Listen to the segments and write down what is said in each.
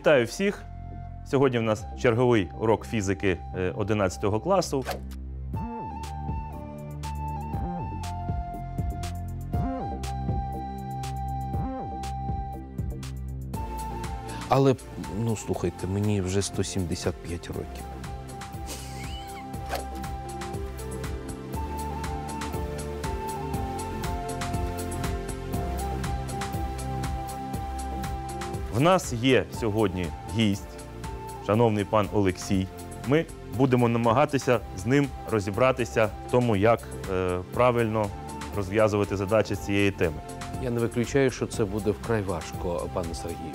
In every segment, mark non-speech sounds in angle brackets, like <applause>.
Вітаю всіх! Сьогодні в нас черговий урок фізики 11 е, класу. Але ну слухайте, мені вже 175 років. В нас є сьогодні гість, шановний пан Олексій. Ми будемо намагатися з ним розібратися в тому, як е, правильно розв'язувати задачі цієї теми. Я не виключаю, що це буде вкрай важко, пане Сергію.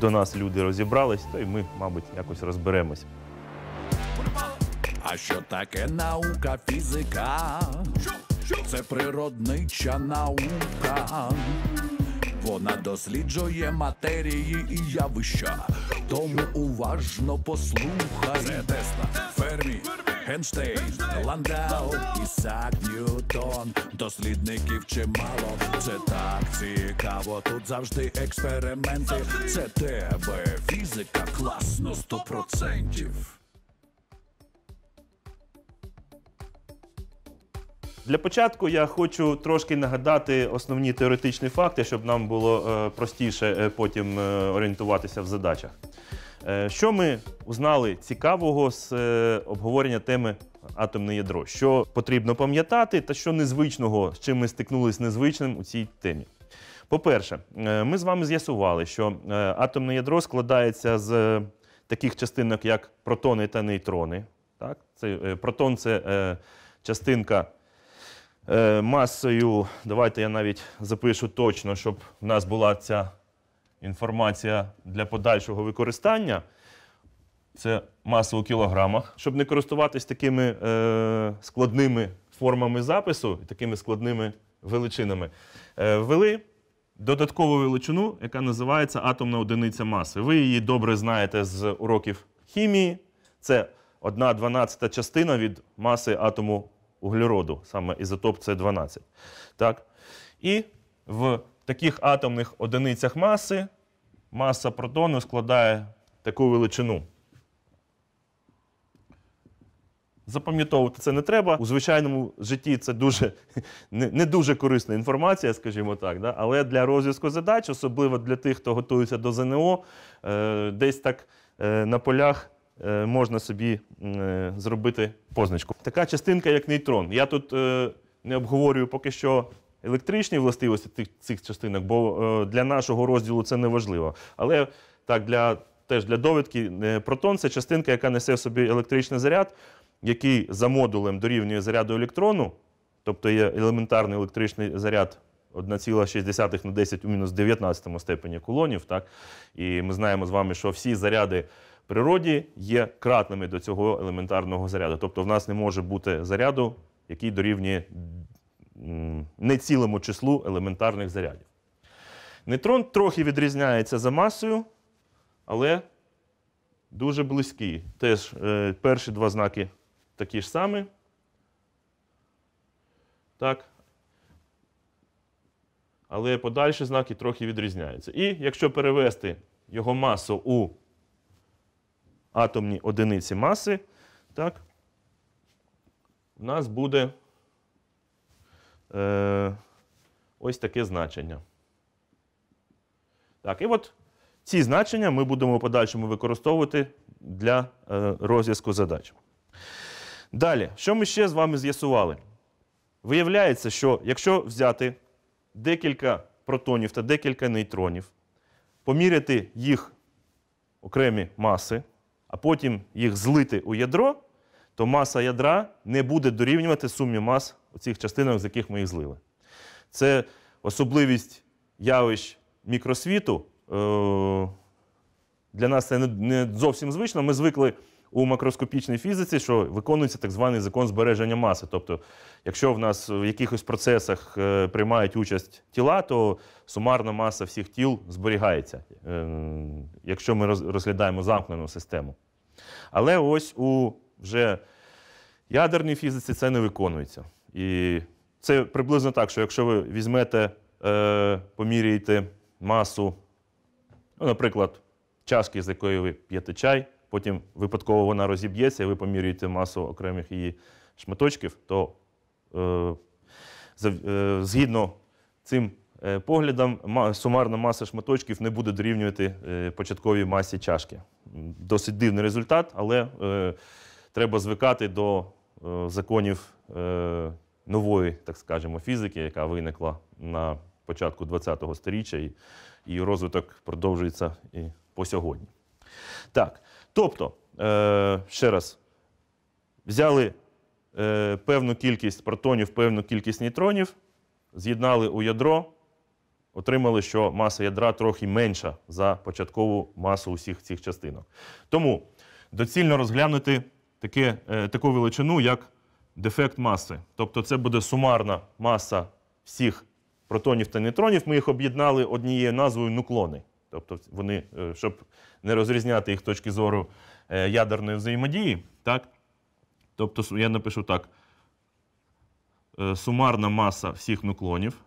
До нас люди розібрались, то й ми, мабуть, якось розберемось. А що таке наука, фізика? Це природнича наука. Вона досліджує матерії і явища. Тому уважно послухай Це Тесла, Фермі, Генштейн, Ландау, Ісак Ньютон. Дослідників чимало. Це так цікаво. Тут завжди експерименти. Це тебе фізика класно сто процентів. Для початку я хочу трошки нагадати основні теоретичні факти, щоб нам було е, простіше е, потім е, орієнтуватися в задачах. Що ми узнали цікавого з обговорення теми атомне ядро? Що потрібно пам'ятати, та що незвичного, з чим ми стикнулися незвичним у цій темі? По-перше, ми з вами з'ясували, що атомне ядро складається з таких частинок, як протони та нейтрони. Так? Це, Протон це частинка Е, масою. Давайте я навіть запишу точно, щоб в нас була ця інформація для подальшого використання. Це маса у кілограмах, щоб не користуватись такими е, складними формами запису і такими складними величинами. Е, Ввели додаткову величину, яка називається атомна одиниця маси. Ви її добре знаєте з уроків хімії. Це 1,12 частина від маси атому углероду, саме ізотоп С12. Так? І в таких атомних одиницях маси маса протону складає таку величину. Запам'ятовувати це не треба. У звичайному житті це дуже <laughs> не дуже корисна інформація, скажімо так. Да? Але для розв'язку задач, особливо для тих, хто готується до ЗНО, е, десь так е, на полях Е, можна собі е, зробити позначку. Така частинка, як нейтрон. Я тут е, не обговорюю поки що електричні властивості цих частинок, бо для нашого розділу це не важливо. Але так, для, теж для довідки, протон це частинка, яка несе в собі електричний заряд, який за модулем дорівнює заряду електрону, тобто є елементарний електричний заряд. 1,6 на 10 у мінус 19 степені кулонів. Так? І ми знаємо з вами, що всі заряди природі є кратними до цього елементарного заряду. Тобто в нас не може бути заряду, який дорівнює нецілому числу елементарних зарядів. Нейтрон трохи відрізняється за масою, але дуже близький. Теж е, перші два знаки такі ж самі. Так. Але подальші знаки трохи відрізняються. І якщо перевести його масу у атомні одиниці маси, так, у нас буде е, ось таке значення. Так, і от ці значення ми будемо в подальшому використовувати для е, розв'язку задач. Далі, що ми ще з вами з'ясували? Виявляється, що якщо взяти декілька протонів та декілька нейтронів, поміряти їх окремі маси, а потім їх злити у ядро, то маса ядра не буде дорівнювати сумі мас у цих частинок, з яких ми їх злили. Це особливість явищ мікросвіту. Е, для нас це не зовсім звично. Ми звикли у макроскопічній фізиці, що виконується так званий закон збереження маси. Тобто, якщо в нас в якихось процесах е, приймають участь тіла, то сумарна маса всіх тіл зберігається, е, якщо ми розглядаємо замкнену систему. Але ось у вже ядерній фізиці це не виконується. І це приблизно так, що якщо ви візьмете, е, поміряєте масу, ну, наприклад, чашки, з якої ви п'єте чай потім випадково вона розіб'ється, і ви помірюєте масу окремих її шматочків, то е, е згідно цим е, поглядам, сумарна маса шматочків не буде дорівнювати е, початковій масі чашки. Досить дивний результат, але е, треба звикати до е, законів е, нової, так скажімо, фізики, яка виникла на початку ХХ століття, і, і розвиток продовжується і по сьогодні. Так, Тобто, е, ще раз, взяли е, певну кількість протонів, певну кількість нейтронів, з'єднали у ядро, отримали, що маса ядра трохи менша за початкову масу усіх цих частинок. Тому доцільно розглянути таке, е, таку величину, як дефект маси. Тобто, це буде сумарна маса всіх протонів та нейтронів. Ми їх об'єднали однією назвою нуклони. Тобто, вони, е, щоб не розрізняти їх точки зору е, ядерної взаємодії, так? Тобто, я напишу так: е, сумарна маса всіх нуклонів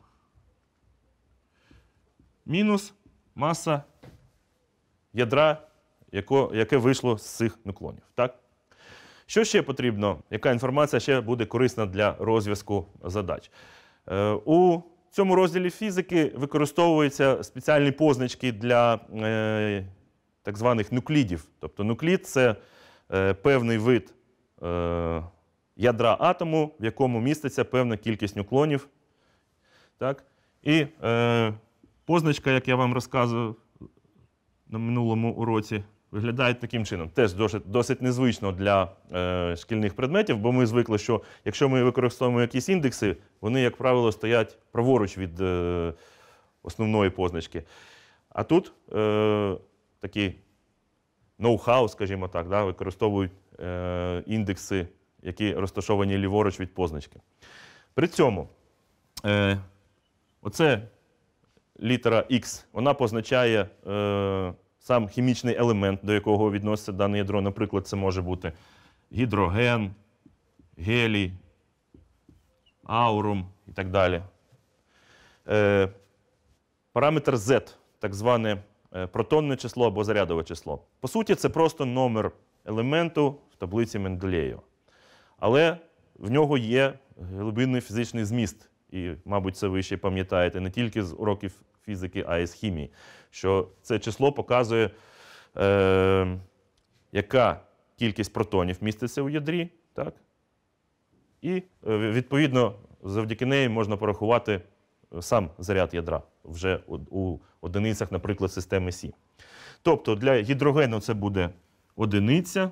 мінус маса ядра, яке вийшло з цих нуклонів. так? Що ще потрібно? Яка інформація ще буде корисна для розв'язку задач? У в цьому розділі фізики використовуються спеціальні позначки для е, так званих нуклідів. Тобто нуклід це е, певний вид е, ядра атому, в якому міститься певна кількість нуклонів. Так? І е, позначка, як я вам розказував на минулому уроці, виглядають таким чином. Теж досить досить незвично для е, шкільних предметів, бо ми звикли, що якщо ми використовуємо якісь індекси, вони, як правило, стоять праворуч від е, основної позначки. А тут е, такі ноу-хау, скажімо так, да, використовують е, індекси, які розташовані ліворуч від позначки. При цьому е, оце літера X, вона позначає. Е, сам хімічний елемент, до якого відноситься дане ядро. Наприклад, це може бути гідроген, гелій, аурум і так далі. Е, Параметр Z, так зване е, протонне число або зарядове число. По суті, це просто номер елементу в таблиці Менделєєва. Але в нього є глибинний фізичний зміст. І, мабуть, це ви ще пам'ятаєте не тільки з уроків фізики, а й з хімії. Що це число показує, е, яка кількість протонів міститься у ядрі, так? і е, відповідно завдяки неї можна порахувати е, сам заряд ядра вже у одиницях, наприклад, системи Сі. Тобто для гідрогену це буде одиниця,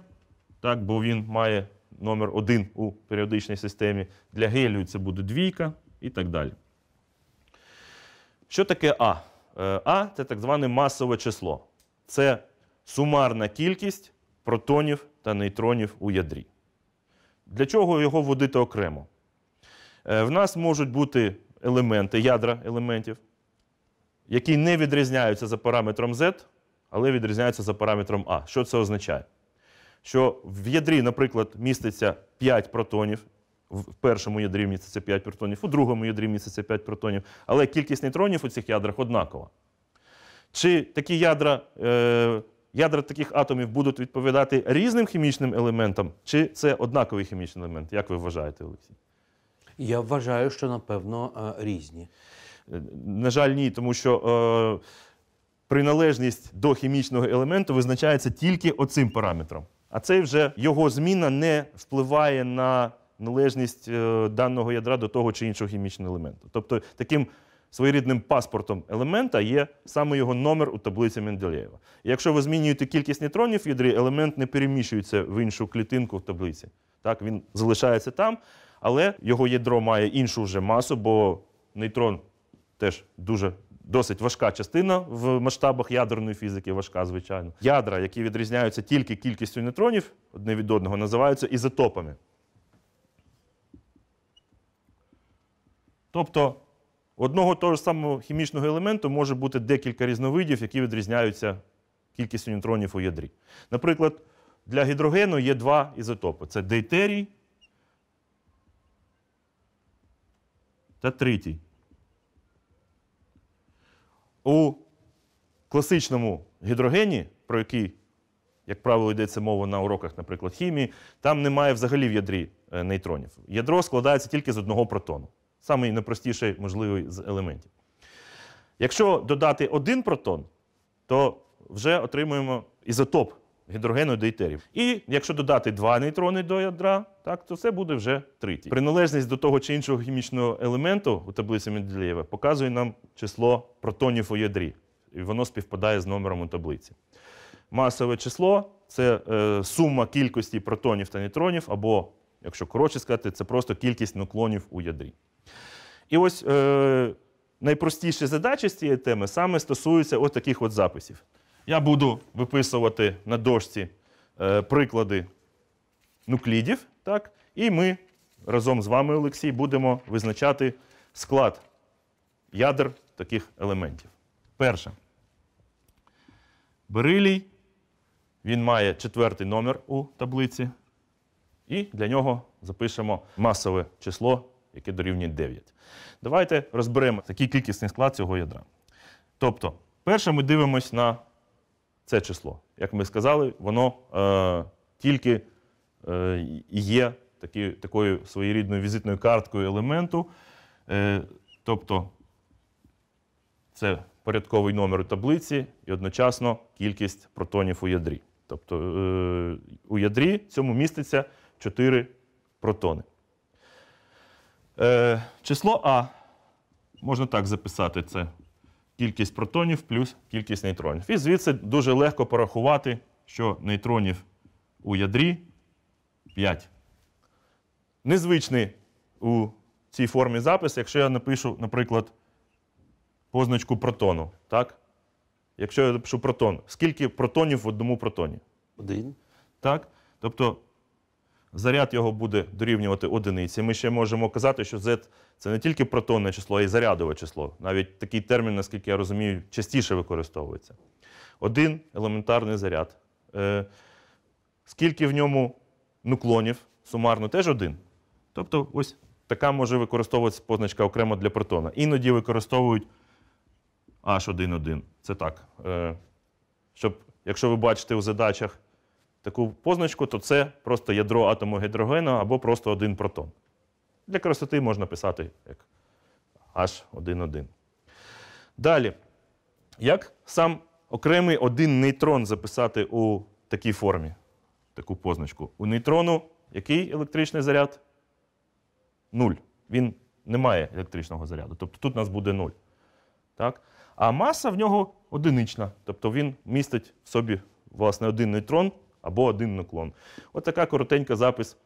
так, бо він має номер один у періодичній системі. Для гелію це буде двійка і так далі. Що таке А? Е, а це так зване масове число. Це сумарна кількість протонів та нейтронів у ядрі. Для чого його вводити окремо? Е, в нас можуть бути елементи, ядра елементів, які не відрізняються за параметром Z, але відрізняються за параметром А. Що це означає? Що в ядрі, наприклад, міститься 5 протонів в першому ядрі міститься 5 протонів, у другому ядрі міститься 5 протонів, але кількість нейтронів у цих ядрах однакова. Чи такі ядра е, ядра таких атомів будуть відповідати різним хімічним елементам, чи це однаковий хімічний елемент? Як ви вважаєте, Олексій? Я вважаю, що напевно е, різні. Е, на жаль, ні, тому що е, приналежність до хімічного елементу визначається тільки оцим параметром. А це вже його зміна не впливає на належність е, даного ядра до того чи іншого хімічного елементу. Тобто таким своєрідним паспортом елемента є саме його номер у таблиці Менделєєва. якщо ви змінюєте кількість нейтронів в ядрі, елемент не переміщується в іншу клітинку в таблиці. Так, Він залишається там, але його ядро має іншу вже масу, бо нейтрон теж дуже. Досить важка частина в масштабах ядерної фізики, важка, звичайно. Ядра, які відрізняються тільки кількістю нейтронів одне від одного, називаються ізотопами. Тобто одного того ж самого хімічного елементу може бути декілька різновидів, які відрізняються кількістю нейтронів у ядрі. Наприклад, для гідрогену є два ізотопи: це дейтерій та тритій. У класичному гідрогені, про який, як правило, йдеться мова на уроках, наприклад, хімії, там немає взагалі в ядрі е, нейтронів. Ядро складається тільки з одного протону самий найпростіший можливий з елементів. Якщо додати один протон, то вже отримуємо ізотоп гідрогену дейтерів. І якщо додати два нейтрони до ядра, так, то це буде вже третій. Приналежність до того чи іншого хімічного елементу у таблиці Менделєєва показує нам число протонів у ядрі. І воно співпадає з номером у таблиці. Масове число це е, сума кількості протонів та нейтронів, або, якщо коротше сказати, це просто кількість нуклонів у ядрі. І ось е, найпростіші задачі з цієї теми саме стосуються от таких от записів. Я буду виписувати на дошці е, приклади нуклідів, так? і ми разом з вами, Олексій, будемо визначати склад ядер таких елементів. Перше. Берилій. Він має четвертий номер у таблиці. І для нього запишемо масове число яке дорівнює 9. Давайте розберемо такий кількісний склад цього ядра. Тобто, перше ми дивимося на це число. Як ми сказали, воно е, тільки е, є такі, такою своєрідною візитною карткою елементу. Е, Тобто це порядковий номер у таблиці і одночасно кількість протонів у ядрі. Тобто е, у ядрі цьому міститься 4 протони. Е, Число А можна так записати: це кількість протонів плюс кількість нейтронів. І звідси дуже легко порахувати, що нейтронів у ядрі 5. Незвичний у цій формі запис, якщо я напишу, наприклад, позначку протону. так? Якщо я напишу протон, скільки протонів в одному протоні? Один. Так? Тобто заряд його буде дорівнювати одиниці. Ми ще можемо казати, що Z це не тільки протонне число, а й зарядове число. Навіть такий термін, наскільки я розумію, частіше використовується. Один елементарний заряд. Е, скільки в ньому нуклонів, сумарно теж один. Тобто, ось така може використовуватися позначка окремо для протона. Іноді використовують H11. Це так. Е, щоб, якщо ви бачите у задачах таку позначку, то це просто ядро атому гідрогена або просто один протон. Для красоти можна писати як H11. Далі, як сам окремий один нейтрон записати у такій формі, таку позначку? У нейтрону який електричний заряд? Нуль. Він не має електричного заряду. Тобто тут у нас буде нуль. Так? А маса в нього одинична. Тобто він містить в собі, власне, один нейтрон або один наклон. От така коротенька запис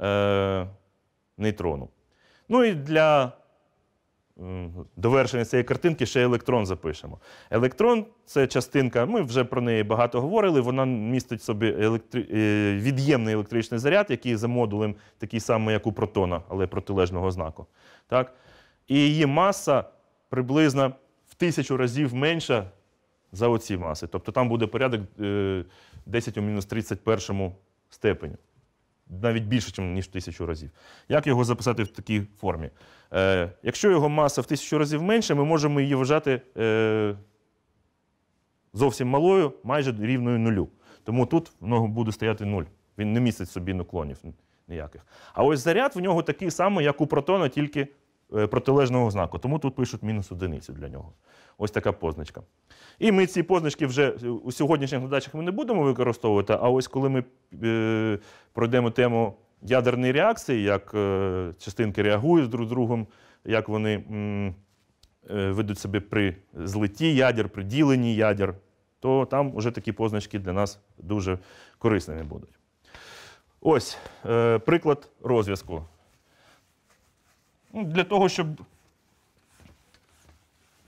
е, нейтрону. Ну і для довершення цієї картинки ще електрон запишемо. Електрон це частинка, ми вже про неї багато говорили. Вона містить в собі електри... Е, від'ємний електричний заряд, який за модулем такий самий, як у протона, але протилежного знаку. Так? І її маса приблизно в тисячу разів менша за оці маси. Тобто там буде порядок 10 е, у мінус 31 степені. Навіть більше, ніж в тисячу разів. Як його записати в такій формі? Е, Якщо його маса в тисячу разів менша, ми можемо її вважати е, зовсім малою, майже рівною нулю. Тому тут в нього буде стояти нуль. Він не містить собі наклонів ніяких. А ось заряд в нього такий самий, як у протона, тільки Е, протилежного знаку. Тому тут пишуть мінус одиницю для нього. Ось така позначка. І ми ці позначки вже е, у сьогоднішніх задачах ми не будемо використовувати, а ось коли ми е, пройдемо тему ядерної реакції, як е, частинки реагують друг з другом, як вони м, е, ведуть себе при злитті ядер, при діленні ядер, то там вже такі позначки для нас дуже корисними будуть. Ось е, приклад розв'язку. Ну, для того, щоб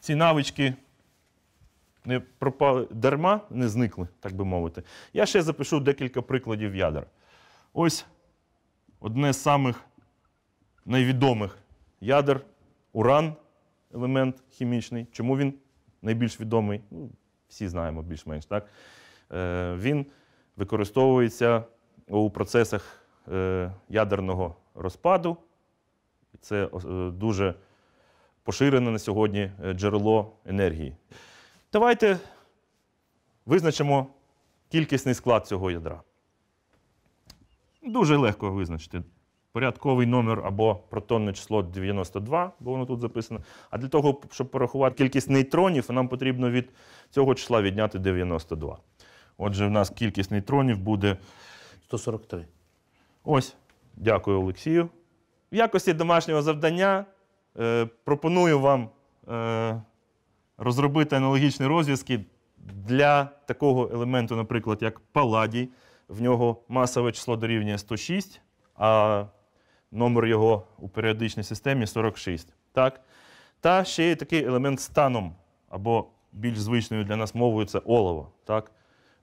ці навички не пропали дарма, не зникли, так би мовити, я ще запишу декілька прикладів ядер. Ось одне з самих найвідомих ядер уран, елемент хімічний. Чому він найбільш відомий? Ну, Всі знаємо більш-менш. так? Е, Він використовується у процесах е, ядерного розпаду. Це е, дуже поширене на сьогодні е, джерело енергії. Давайте визначимо кількісний склад цього ядра. Дуже легко визначити. Порядковий номер або протонне число 92, бо воно тут записано. А для того, щоб порахувати кількість нейтронів, нам потрібно від цього числа відняти 92. Отже, в нас кількість нейтронів буде 143. Ось. Дякую, Олексію. В якості домашнього завдання е, пропоную вам е, розробити аналогічні розв'язки для такого елементу, наприклад, як паладій. В нього масове число дорівнює 106, а номер його у періодичній системі 46. Так? Та ще є такий елемент станом, або більш звичною для нас мовою це олово. Так?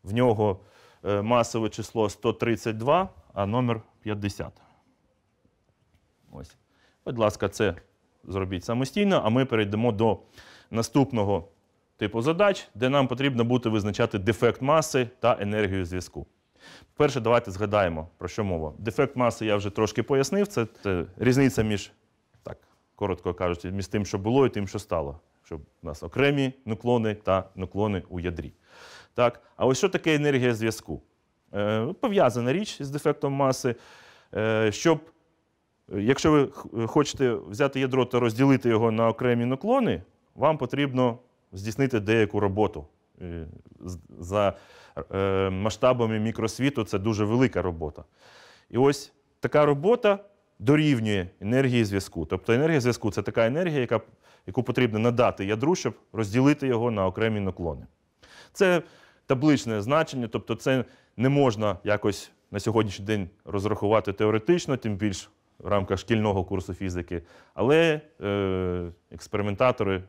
В нього е, масове число 132, а номер 50. Ось. Будь ласка, це зробіть самостійно, а ми перейдемо до наступного типу задач, де нам потрібно буде визначати дефект маси та енергію зв'язку. Перше, давайте згадаємо, про що мова. Дефект маси я вже трошки пояснив. Це різниця між, так, коротко кажучи, між тим, що було, і тим, що стало. Щоб у нас окремі нуклони та нуклони у ядрі. Так? А ось що таке енергія зв'язку? Е, Пов'язана річ з дефектом маси, е, щоб Якщо ви хочете взяти ядро та розділити його на окремі наклони, вам потрібно здійснити деяку роботу. За е, масштабами мікросвіту це дуже велика робота. І ось така робота дорівнює енергії зв'язку. Тобто енергія зв'язку це така енергія, яка, яку потрібно надати ядру, щоб розділити його на окремі наклони. Це табличне значення, тобто це не можна якось на сьогоднішній день розрахувати теоретично, тим більш в рамках шкільного курсу фізики. Але е, експериментатори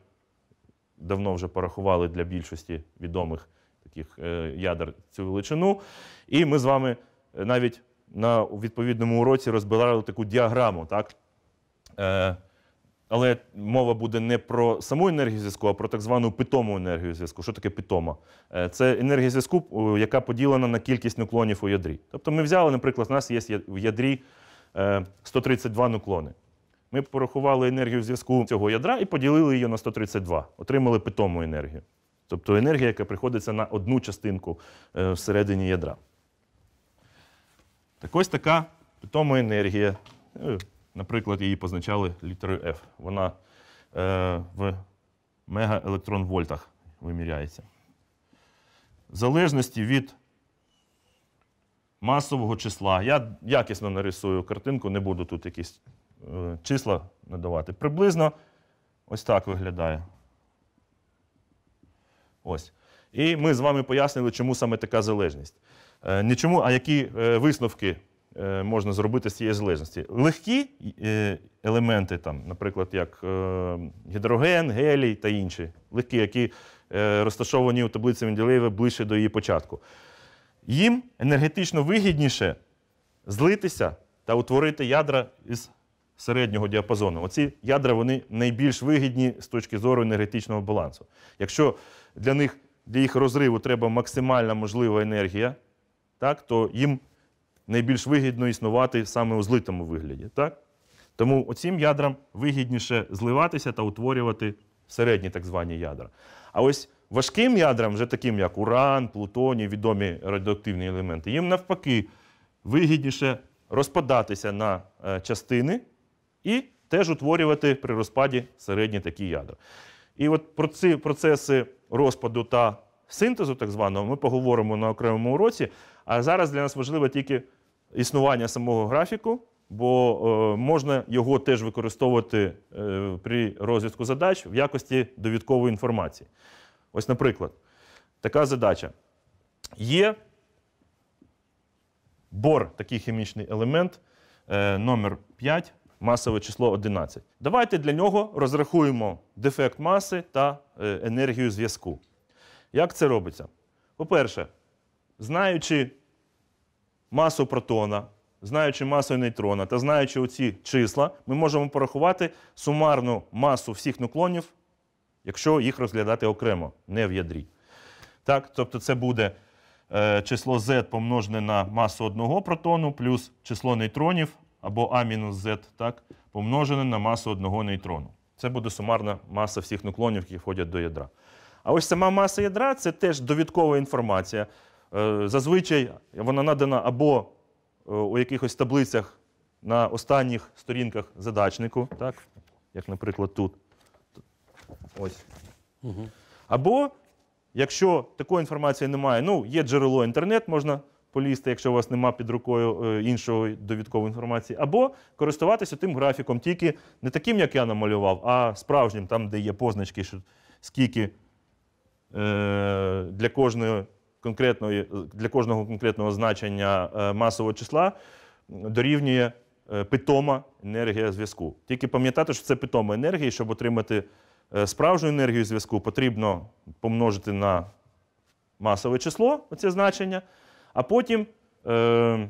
давно вже порахували для більшості відомих таких е, ядер цю величину. І ми з вами е, навіть на відповідному уроці розбирали таку діаграму. так? Е, але мова буде не про саму енергію зв'язку, а про так звану питому енергію зв'язку. Що таке питома? Е, це енергія зв'язку, яка поділена на кількість нуклонів у ядрі. Тобто ми взяли, наприклад, у нас є в ядрі 132 е, нуклони. Ми порахували енергію зв'язку цього ядра і поділили її на 132, отримали питому енергію. Тобто енергія, яка приходиться на одну частинку е, всередині ядра. Так ось така питома енергія. Е, наприклад, її позначали літерою F. Вона е, в мегаелектронвольтах виміряється. В залежності від масового числа. Я якісно нарисую картинку, не буду тут якісь е, числа надавати. Приблизно ось так виглядає. Ось. І ми з вами пояснили, чому саме така залежність. Е, не чому, а які е, висновки можна зробити з цієї залежності. Легкі елементи, там, наприклад, як гідроген, гелій та інші, легкі, які розташовані у таблиці Менделєєва ближче до її початку їм енергетично вигідніше злитися та утворити ядра із середнього діапазону. Оці ядра вони найбільш вигідні з точки зору енергетичного балансу. Якщо для них для їх розриву треба максимальна можлива енергія, так, то їм найбільш вигідно існувати саме у злитому вигляді. Так? Тому оцім ядрам вигідніше зливатися та утворювати середні так звані ядра. А ось важким ядрам, вже таким як уран, Плутоні, відомі радіоактивні елементи, їм навпаки вигідніше розпадатися на е, частини і теж утворювати при розпаді середні такі ядра. І от про ці процеси розпаду та синтезу, так званого, ми поговоримо на окремому уроці. А зараз для нас важливо тільки існування самого графіку, бо е, можна його теж використовувати е, при розв'язку задач в якості довідкової інформації. Ось, наприклад, така задача. Є бор, такий хімічний елемент е, номер 5 масове число 11. Давайте для нього розрахуємо дефект маси та е, енергію зв'язку. Як це робиться? По-перше, знаючи масу протона, знаючи масу нейтрона та знаючи оці числа, ми можемо порахувати сумарну масу всіх нуклонів якщо їх розглядати окремо, не в ядрі. Так, Тобто це буде е, число Z помножене на масу одного протону плюс число нейтронів або А-Z так, помножене на масу одного нейтрону. Це буде сумарна маса всіх нуклонів, які входять до ядра. А ось сама маса ядра це теж довідкова інформація. Е, зазвичай вона надана або е, у якихось таблицях на останніх сторінках задачнику, так, як, наприклад, тут. Ось. Угу. Або, якщо такої інформації немає, ну, є джерело інтернет, можна полізти, якщо у вас нема під рукою е, іншої довідкової інформації, або користуватися тим графіком, тільки не таким, як я намалював, а справжнім, там, де є позначки, що скільки е, для кожної конкретної, для кожного конкретного значення е, масового числа дорівнює питома енергія зв'язку. Тільки пам'ятати, що це питома енергія, щоб отримати. Е, справжню енергію зв'язку потрібно помножити на масове число, оце значення, а потім е,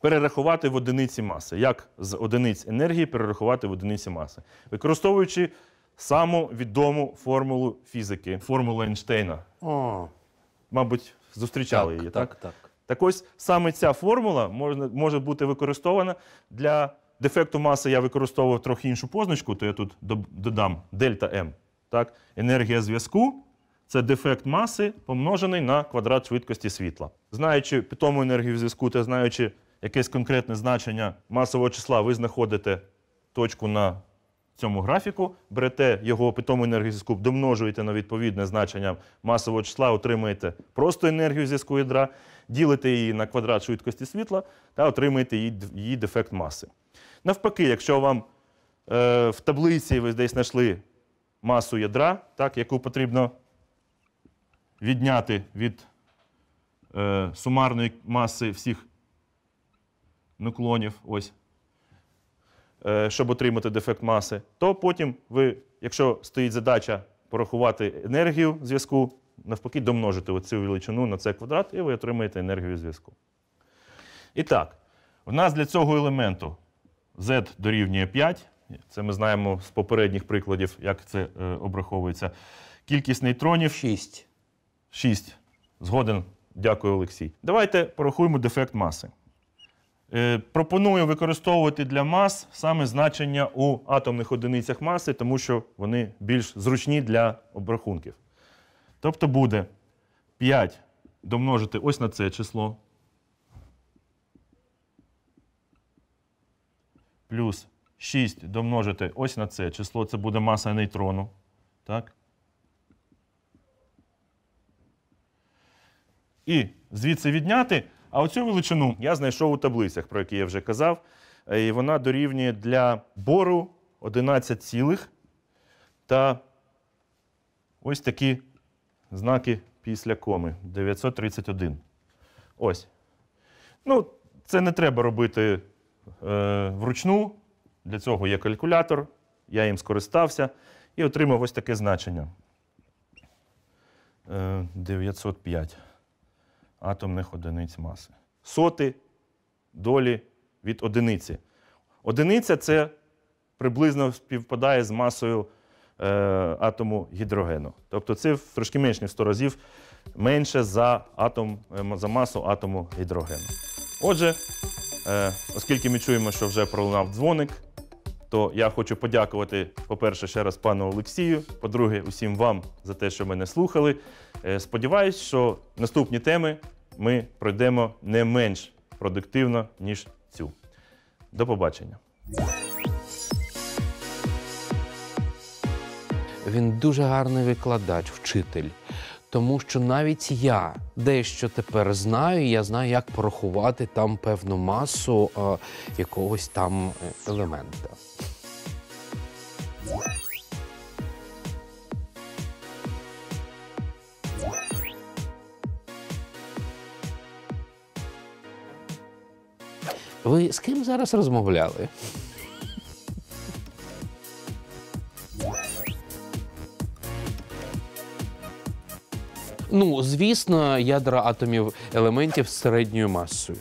перерахувати в одиниці маси. Як з одиниць енергії перерахувати в одиниці маси, використовуючи саму відому формулу фізики, формулу Ейнштейна. О. Мабуть, зустрічали так, її, так? Так, так. Так ось саме ця формула може бути використована для дефекту маси я використовував трохи іншу позначку, то я тут додам дельта М. Так? Енергія зв'язку це дефект маси, помножений на квадрат швидкості світла. Знаючи питому енергію зв'язку та знаючи якесь конкретне значення масового числа, ви знаходите точку на цьому графіку, берете його питому енергію зв'язку, домножуєте на відповідне значення масового числа, отримаєте просто енергію зв'язку ядра, ділите її на квадрат швидкості світла та отримаєте її дефект маси. Навпаки, якщо вам е, в таблиці ви десь знайшли масу ядра, так, яку потрібно відняти від е, сумарної маси всіх нуклонів, ось, е, щоб отримати дефект маси, то потім ви, якщо стоїть задача порахувати енергію зв'язку, навпаки, домножити оцю величину на цей квадрат, і ви отримаєте енергію зв'язку. І так, в нас для цього елементу Z дорівнює 5. Це ми знаємо з попередніх прикладів, як це е, обраховується. Кількість нейтронів 6. 6. Згоден. Дякую, Олексій. Давайте порахуємо дефект маси. Е, пропоную використовувати для мас саме значення у атомних одиницях маси, тому що вони більш зручні для обрахунків. Тобто буде 5 домножити ось на це число. плюс 6 домножити ось на це число, це буде маса нейтрону. Так? І звідси відняти. А оцю величину я знайшов у таблицях, про які я вже казав. Е, і вона дорівнює для бору 11 цілих та ось такі знаки після коми 931. Ось. Ну, це не треба робити Е, вручну. Для цього є калькулятор, я їм скористався і отримав ось таке значення. 905 е, атомних одиниць маси. Соти долі від одиниці. Одиниця це приблизно співпадає з масою е, атому гідрогену. Тобто це трошки менш ніж 100 разів менше за атом, е, за масу атому гідрогену. Отже, Е, оскільки ми чуємо, що вже пролунав дзвоник, то я хочу подякувати, по-перше, ще раз пану Олексію, по-друге, усім вам за те, що мене слухали. Е, сподіваюсь, що наступні теми ми пройдемо не менш продуктивно, ніж цю. До побачення. Він дуже гарний викладач, вчитель тому що навіть я дещо тепер знаю, я знаю, як порахувати там певну масу е, якогось там е, елемента. Ви з ким зараз розмовляли? Ну звісно, ядра атомів елементів з середньою масою.